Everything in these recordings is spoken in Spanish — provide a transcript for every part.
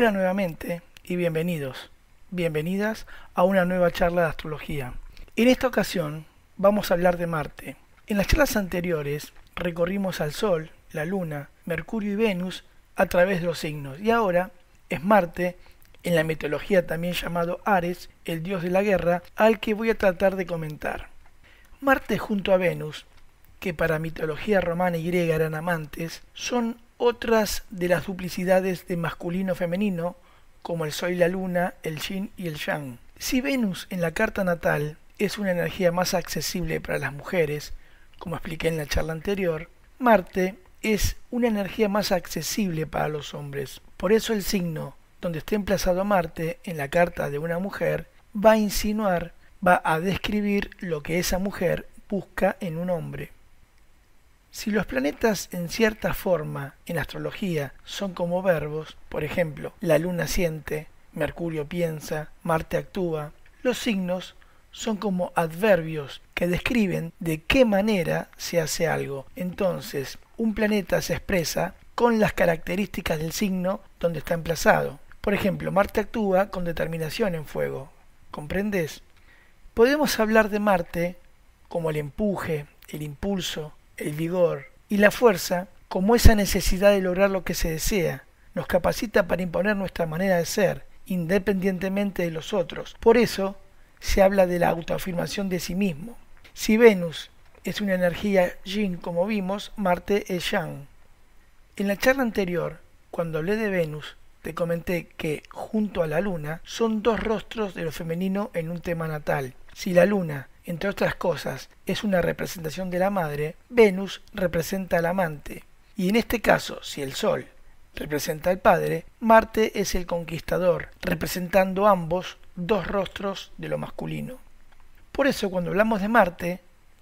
Hola nuevamente y bienvenidos, bienvenidas a una nueva charla de astrología. En esta ocasión vamos a hablar de Marte. En las charlas anteriores recorrimos al Sol, la Luna, Mercurio y Venus a través de los signos y ahora es Marte, en la mitología también llamado Ares, el dios de la guerra, al que voy a tratar de comentar. Marte junto a Venus, que para mitología romana y griega eran amantes, son otras de las duplicidades de masculino-femenino, como el Sol y la Luna, el Yin y el Yang. Si Venus en la carta natal es una energía más accesible para las mujeres, como expliqué en la charla anterior, Marte es una energía más accesible para los hombres. Por eso el signo donde esté emplazado Marte en la carta de una mujer va a insinuar, va a describir lo que esa mujer busca en un hombre. Si los planetas en cierta forma en astrología son como verbos, por ejemplo, la luna siente, Mercurio piensa, Marte actúa, los signos son como adverbios que describen de qué manera se hace algo. Entonces, un planeta se expresa con las características del signo donde está emplazado. Por ejemplo, Marte actúa con determinación en fuego. ¿Comprendes? Podemos hablar de Marte como el empuje, el impulso, el vigor y la fuerza como esa necesidad de lograr lo que se desea. Nos capacita para imponer nuestra manera de ser, independientemente de los otros. Por eso se habla de la autoafirmación de sí mismo. Si Venus es una energía yin como vimos, Marte es yang. En la charla anterior, cuando hablé de Venus, te comenté que junto a la luna son dos rostros de lo femenino en un tema natal. Si la luna, entre otras cosas, es una representación de la madre, Venus representa al amante. Y en este caso, si el Sol representa al padre, Marte es el conquistador, representando ambos dos rostros de lo masculino. Por eso cuando hablamos de Marte,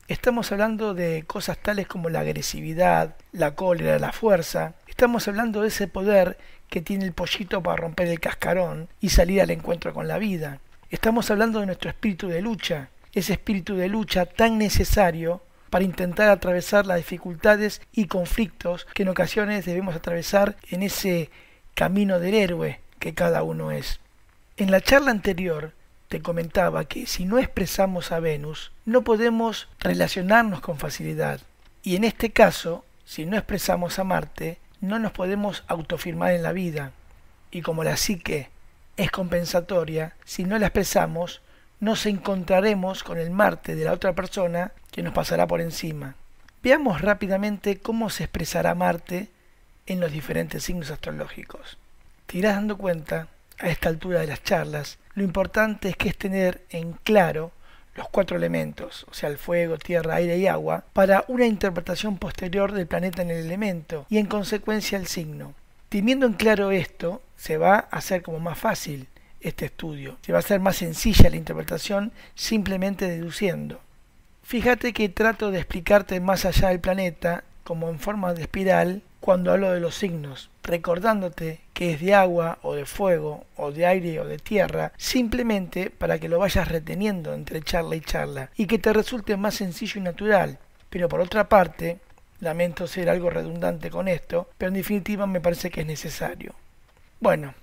estamos hablando de cosas tales como la agresividad, la cólera, la fuerza, estamos hablando de ese poder que tiene el pollito para romper el cascarón y salir al encuentro con la vida. Estamos hablando de nuestro espíritu de lucha, ese espíritu de lucha tan necesario para intentar atravesar las dificultades y conflictos que en ocasiones debemos atravesar en ese camino del héroe que cada uno es. En la charla anterior te comentaba que si no expresamos a Venus, no podemos relacionarnos con facilidad. Y en este caso, si no expresamos a Marte, no nos podemos autofirmar en la vida. Y como la psique es compensatoria, si no la expresamos, nos encontraremos con el Marte de la otra persona que nos pasará por encima. Veamos rápidamente cómo se expresará Marte en los diferentes signos astrológicos. Te irás dando cuenta, a esta altura de las charlas, lo importante es que es tener en claro los cuatro elementos, o sea, el fuego, tierra, aire y agua, para una interpretación posterior del planeta en el elemento y en consecuencia el signo. Teniendo en claro esto, se va a hacer como más fácil este estudio. Se va a hacer más sencilla la interpretación simplemente deduciendo. Fíjate que trato de explicarte más allá del planeta, como en forma de espiral, cuando hablo de los signos, recordándote que es de agua o de fuego o de aire o de tierra, simplemente para que lo vayas reteniendo entre charla y charla y que te resulte más sencillo y natural. Pero por otra parte, Lamento ser algo redundante con esto, pero en definitiva me parece que es necesario. Bueno,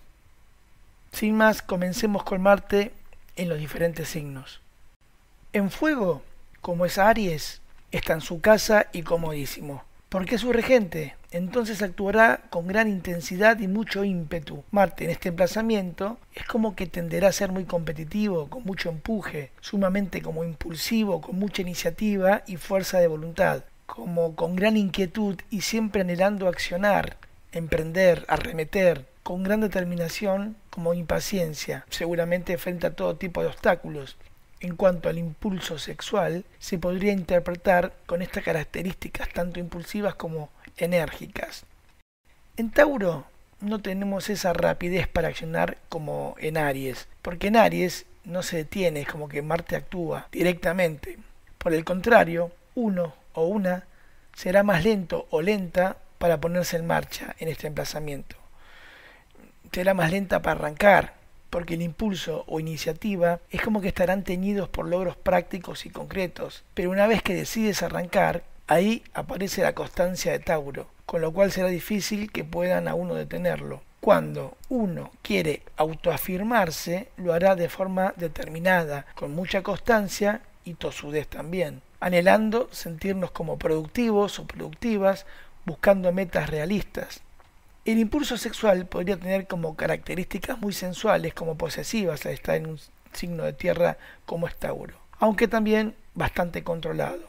sin más, comencemos con Marte en los diferentes signos. En fuego, como es Aries, está en su casa y comodísimo, porque es su regente, entonces actuará con gran intensidad y mucho ímpetu. Marte en este emplazamiento es como que tenderá a ser muy competitivo, con mucho empuje, sumamente como impulsivo, con mucha iniciativa y fuerza de voluntad, como con gran inquietud y siempre anhelando accionar, emprender, arremeter, con gran determinación como impaciencia, seguramente frente a todo tipo de obstáculos. En cuanto al impulso sexual, se podría interpretar con estas características tanto impulsivas como enérgicas. En Tauro no tenemos esa rapidez para accionar como en Aries, porque en Aries no se detiene, es como que Marte actúa directamente. Por el contrario, uno o una será más lento o lenta para ponerse en marcha en este emplazamiento. Será más lenta para arrancar, porque el impulso o iniciativa es como que estarán teñidos por logros prácticos y concretos, pero una vez que decides arrancar, ahí aparece la constancia de Tauro, con lo cual será difícil que puedan a uno detenerlo. Cuando uno quiere autoafirmarse, lo hará de forma determinada, con mucha constancia y tosudez también, anhelando sentirnos como productivos o productivas, buscando metas realistas. El impulso sexual podría tener como características muy sensuales, como posesivas, al estar en un signo de tierra como es Tauro, aunque también bastante controlado.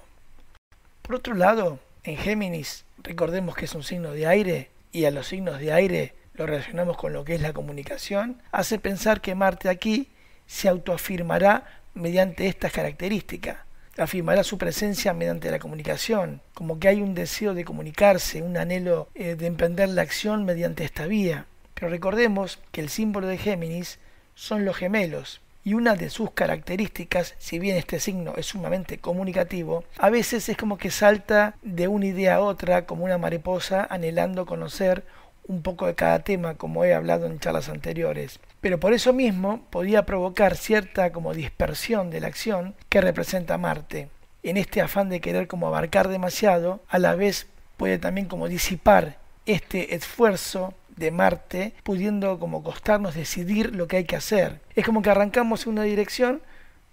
Por otro lado, en Géminis, recordemos que es un signo de aire y a los signos de aire lo relacionamos con lo que es la comunicación, hace pensar que Marte aquí se autoafirmará mediante estas características. Afirmará su presencia mediante la comunicación, como que hay un deseo de comunicarse, un anhelo eh, de emprender la acción mediante esta vía. Pero recordemos que el símbolo de Géminis son los gemelos, y una de sus características, si bien este signo es sumamente comunicativo, a veces es como que salta de una idea a otra como una mariposa anhelando conocer un poco de cada tema como he hablado en charlas anteriores pero por eso mismo podía provocar cierta como dispersión de la acción que representa Marte. En este afán de querer como abarcar demasiado, a la vez puede también como disipar este esfuerzo de Marte, pudiendo como costarnos decidir lo que hay que hacer. Es como que arrancamos en una dirección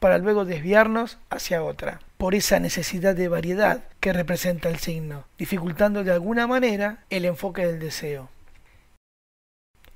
para luego desviarnos hacia otra, por esa necesidad de variedad que representa el signo, dificultando de alguna manera el enfoque del deseo.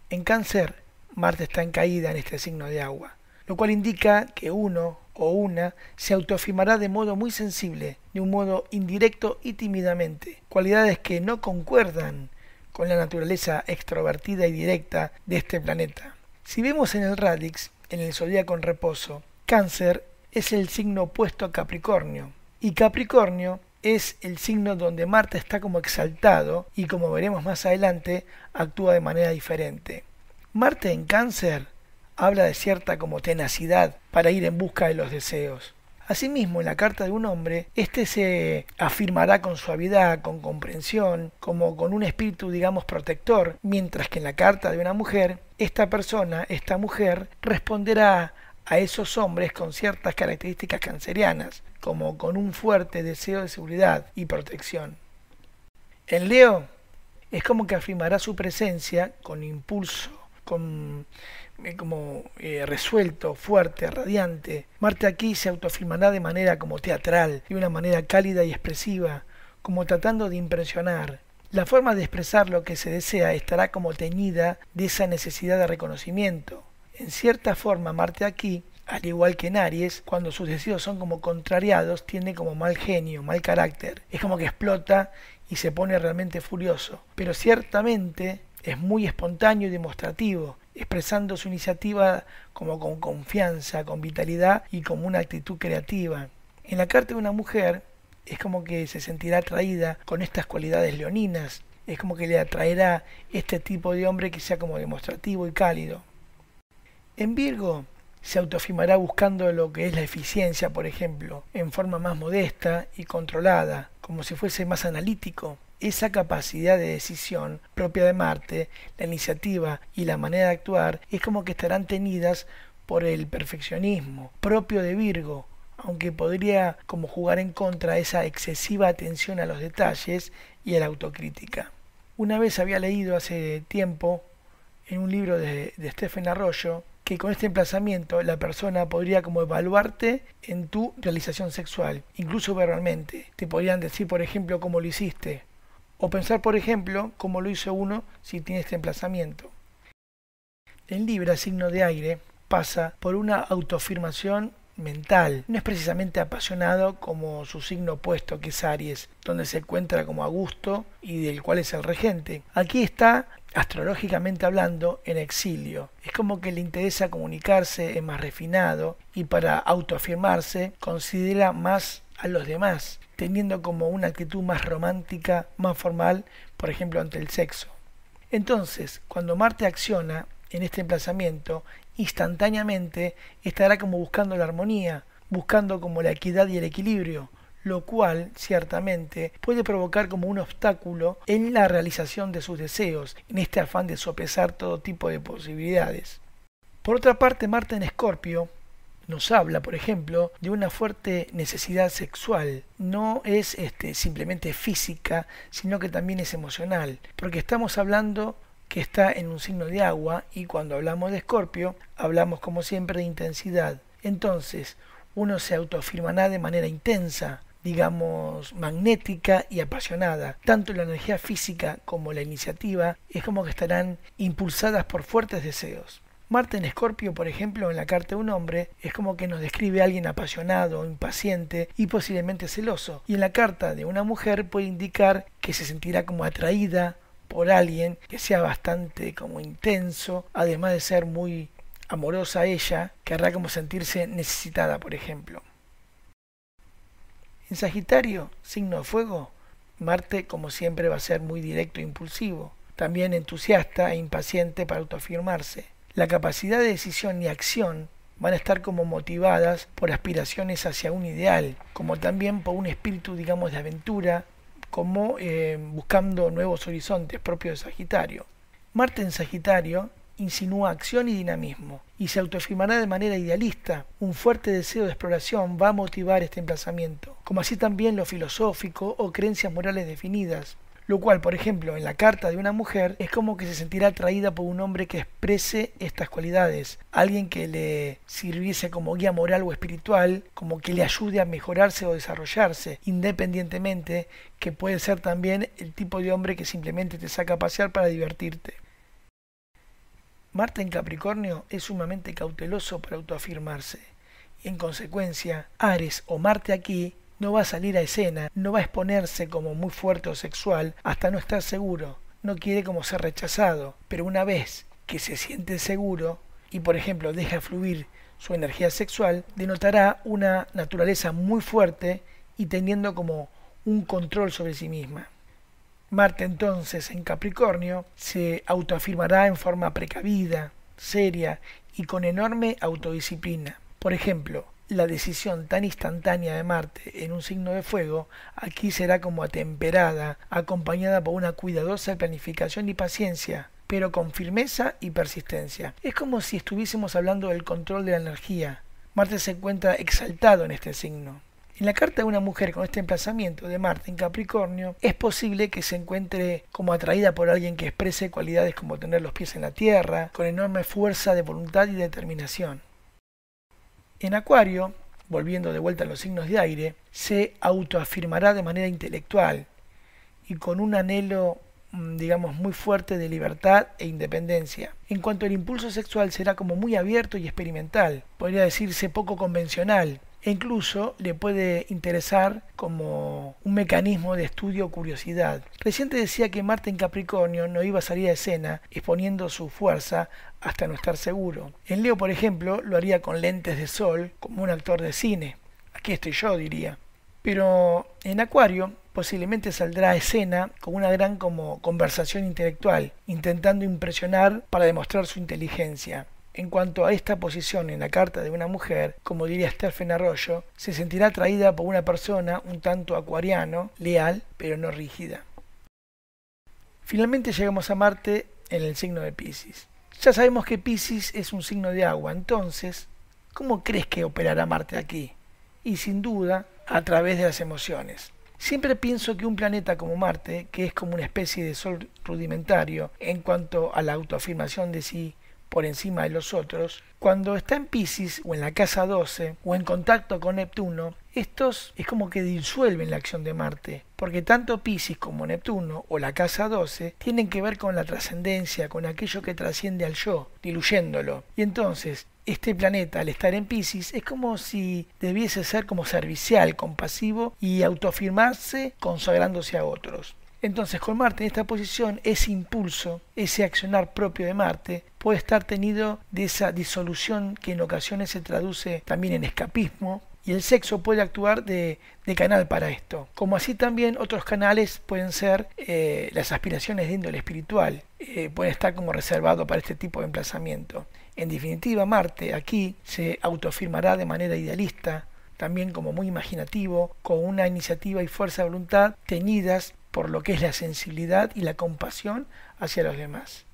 En cáncer, Marte está en caída en este signo de agua, lo cual indica que uno o una se autoafirmará de modo muy sensible, de un modo indirecto y tímidamente, cualidades que no concuerdan con la naturaleza extrovertida y directa de este planeta. Si vemos en el Radix, en el zodíaco en reposo, Cáncer es el signo opuesto a Capricornio, y Capricornio es el signo donde Marte está como exaltado y como veremos más adelante actúa de manera diferente. Marte en cáncer habla de cierta como tenacidad para ir en busca de los deseos. Asimismo, en la carta de un hombre, éste se afirmará con suavidad, con comprensión, como con un espíritu, digamos, protector, mientras que en la carta de una mujer, esta persona, esta mujer, responderá a esos hombres con ciertas características cancerianas, como con un fuerte deseo de seguridad y protección. En Leo, es como que afirmará su presencia con impulso eh, como eh, resuelto, fuerte, radiante. Marte aquí se autofilmará de manera como teatral, de una manera cálida y expresiva, como tratando de impresionar. La forma de expresar lo que se desea estará como teñida de esa necesidad de reconocimiento. En cierta forma, Marte aquí al igual que en Aries, cuando sus deseos son como contrariados, tiene como mal genio, mal carácter. Es como que explota y se pone realmente furioso. Pero ciertamente es muy espontáneo y demostrativo, expresando su iniciativa como con confianza, con vitalidad y como una actitud creativa. En la carta de una mujer es como que se sentirá atraída con estas cualidades leoninas, es como que le atraerá este tipo de hombre que sea como demostrativo y cálido. En Virgo se autofimará buscando lo que es la eficiencia, por ejemplo, en forma más modesta y controlada, como si fuese más analítico, esa capacidad de decisión propia de Marte, la iniciativa y la manera de actuar es como que estarán tenidas por el perfeccionismo propio de Virgo, aunque podría como jugar en contra esa excesiva atención a los detalles y a la autocrítica. Una vez había leído hace tiempo en un libro de, de Stephen Arroyo que con este emplazamiento la persona podría como evaluarte en tu realización sexual, incluso verbalmente. Te podrían decir, por ejemplo, cómo lo hiciste, o pensar, por ejemplo, cómo lo hizo uno si tiene este emplazamiento. El Libra, signo de aire, pasa por una autoafirmación mental. No es precisamente apasionado como su signo opuesto, que es Aries, donde se encuentra como a gusto y del cual es el regente. Aquí está, astrológicamente hablando, en exilio. Es como que le interesa comunicarse, en más refinado y para autoafirmarse considera más a los demás, teniendo como una actitud más romántica, más formal, por ejemplo, ante el sexo. Entonces, cuando Marte acciona en este emplazamiento, instantáneamente estará como buscando la armonía, buscando como la equidad y el equilibrio, lo cual ciertamente puede provocar como un obstáculo en la realización de sus deseos, en este afán de sopesar todo tipo de posibilidades. Por otra parte, Marte en Escorpio nos habla, por ejemplo, de una fuerte necesidad sexual. No es este, simplemente física, sino que también es emocional, porque estamos hablando que está en un signo de agua y cuando hablamos de escorpio, hablamos como siempre de intensidad. Entonces, uno se autoafirmará de manera intensa, digamos, magnética y apasionada. Tanto la energía física como la iniciativa es como que estarán impulsadas por fuertes deseos. Marte en Escorpio, por ejemplo, en la carta de un hombre, es como que nos describe a alguien apasionado, impaciente y posiblemente celoso. Y en la carta de una mujer puede indicar que se sentirá como atraída por alguien que sea bastante como intenso, además de ser muy amorosa a ella, que hará como sentirse necesitada, por ejemplo. En Sagitario, signo de fuego, Marte como siempre va a ser muy directo e impulsivo, también entusiasta e impaciente para autoafirmarse la capacidad de decisión y acción van a estar como motivadas por aspiraciones hacia un ideal, como también por un espíritu, digamos, de aventura, como eh, buscando nuevos horizontes propios de Sagitario. Marte en Sagitario insinúa acción y dinamismo, y se autoafirmará de manera idealista. Un fuerte deseo de exploración va a motivar este emplazamiento, como así también lo filosófico o creencias morales definidas, lo cual, por ejemplo, en la carta de una mujer es como que se sentirá atraída por un hombre que exprese estas cualidades, alguien que le sirviese como guía moral o espiritual, como que le ayude a mejorarse o desarrollarse, independientemente que puede ser también el tipo de hombre que simplemente te saca a pasear para divertirte. Marte en Capricornio es sumamente cauteloso para autoafirmarse y en consecuencia Ares o Marte aquí no va a salir a escena, no va a exponerse como muy fuerte o sexual hasta no estar seguro. No quiere como ser rechazado, pero una vez que se siente seguro y por ejemplo deja fluir su energía sexual, denotará una naturaleza muy fuerte y teniendo como un control sobre sí misma. Marte entonces en Capricornio se autoafirmará en forma precavida, seria y con enorme autodisciplina. Por ejemplo, la decisión tan instantánea de Marte en un signo de fuego aquí será como atemperada, acompañada por una cuidadosa planificación y paciencia, pero con firmeza y persistencia. Es como si estuviésemos hablando del control de la energía. Marte se encuentra exaltado en este signo. En la carta de una mujer con este emplazamiento de Marte en Capricornio, es posible que se encuentre como atraída por alguien que exprese cualidades como tener los pies en la tierra, con enorme fuerza de voluntad y determinación. En Acuario, volviendo de vuelta a los signos de aire, se autoafirmará de manera intelectual y con un anhelo mm, digamos, muy fuerte de libertad e independencia. En cuanto al impulso sexual será como muy abierto y experimental, podría decirse poco convencional, e incluso le puede interesar como un mecanismo de estudio o curiosidad. Reciente decía que Marte en Capricornio no iba a salir a escena exponiendo su fuerza hasta no estar seguro. En Leo, por ejemplo, lo haría con lentes de sol, como un actor de cine. Aquí estoy yo, diría. Pero en Acuario posiblemente saldrá a escena con una gran como conversación intelectual, intentando impresionar para demostrar su inteligencia. En cuanto a esta posición en la carta de una mujer, como diría Stephen Arroyo, se sentirá atraída por una persona un tanto acuariano, leal, pero no rígida. Finalmente llegamos a Marte en el signo de Pisces. Ya sabemos que Pisces es un signo de agua, entonces, ¿cómo crees que operará Marte aquí? Y sin duda, a través de las emociones. Siempre pienso que un planeta como Marte, que es como una especie de sol rudimentario en cuanto a la autoafirmación de sí por encima de los otros, cuando está en Pisces o en la casa 12 o en contacto con Neptuno, estos es como que disuelven la acción de Marte, porque tanto Pisces como Neptuno o la casa 12 tienen que ver con la trascendencia, con aquello que trasciende al yo, diluyéndolo. Y entonces, este planeta al estar en Pisces es como si debiese ser como servicial, compasivo y autoafirmarse consagrándose a otros. Entonces, con Marte en esta posición, ese impulso, ese accionar propio de Marte, puede estar tenido de esa disolución que en ocasiones se traduce también en escapismo, y el sexo puede actuar de, canal para esto. Como así también otros canales pueden ser eh, las aspiraciones de índole espiritual, eh, pueden estar como reservado para este tipo de emplazamiento. En definitiva, Marte aquí se autoafirmará de manera idealista, también como muy imaginativo, con una iniciativa y fuerza de voluntad teñidas por lo que es la sensibilidad y la compasión hacia los demás.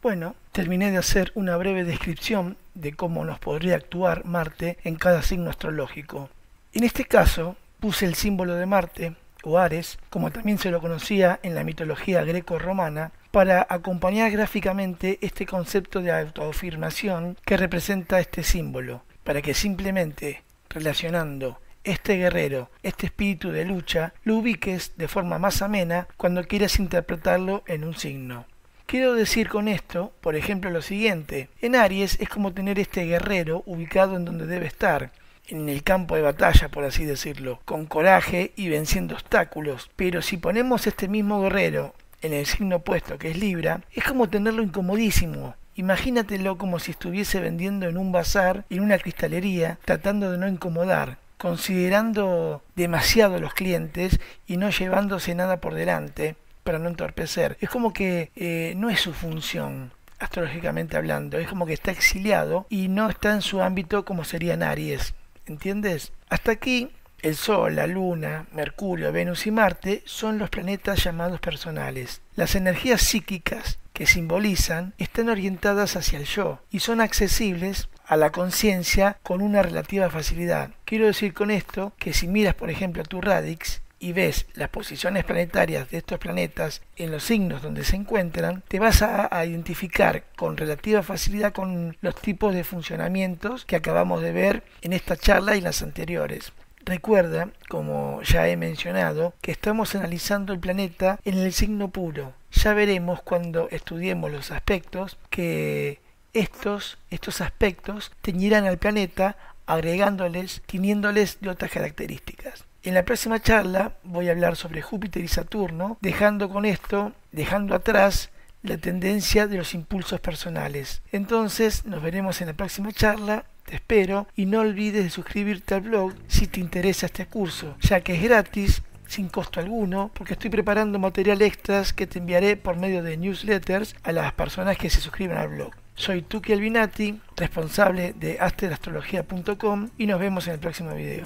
Bueno, terminé de hacer una breve descripción de cómo nos podría actuar Marte en cada signo astrológico. En este caso, puse el símbolo de Marte, o Ares, como también se lo conocía en la mitología greco-romana, para acompañar gráficamente este concepto de autoafirmación que representa este símbolo, para que simplemente relacionando este guerrero, este espíritu de lucha, lo ubiques de forma más amena cuando quieras interpretarlo en un signo. Quiero decir con esto, por ejemplo, lo siguiente. En Aries es como tener este guerrero ubicado en donde debe estar, en el campo de batalla, por así decirlo, con coraje y venciendo obstáculos. Pero si ponemos este mismo guerrero en el signo opuesto, que es Libra, es como tenerlo incomodísimo, Imagínatelo como si estuviese vendiendo en un bazar, en una cristalería, tratando de no incomodar, considerando demasiado a los clientes y no llevándose nada por delante para no entorpecer. Es como que eh, no es su función, astrológicamente hablando, es como que está exiliado y no está en su ámbito como serían Aries. ¿Entiendes? Hasta aquí el Sol, la Luna, Mercurio, Venus y Marte son los planetas llamados personales. Las energías psíquicas que simbolizan están orientadas hacia el yo y son accesibles a la conciencia con una relativa facilidad. Quiero decir con esto que si miras por ejemplo tu radix y ves las posiciones planetarias de estos planetas en los signos donde se encuentran, te vas a, identificar con relativa facilidad con los tipos de funcionamientos que acabamos de ver en esta charla y las anteriores. Recuerda, como ya he mencionado, que estamos analizando el planeta en el signo puro. Ya veremos cuando estudiemos los aspectos que estos, estos aspectos teñirán al planeta agregándoles, tiniéndoles de otras características. En la próxima charla voy a hablar sobre Júpiter y Saturno, dejando con esto, dejando atrás la tendencia de los impulsos personales. Entonces nos veremos en la próxima charla te espero y no olvides de suscribirte al blog si te interesa este curso, ya que es gratis sin costo alguno, porque estoy preparando material extras que te enviaré por medio de newsletters a las personas que se suscriban al blog. Soy Tuki Albinati, responsable de asterastrología.com y nos vemos en el próximo video.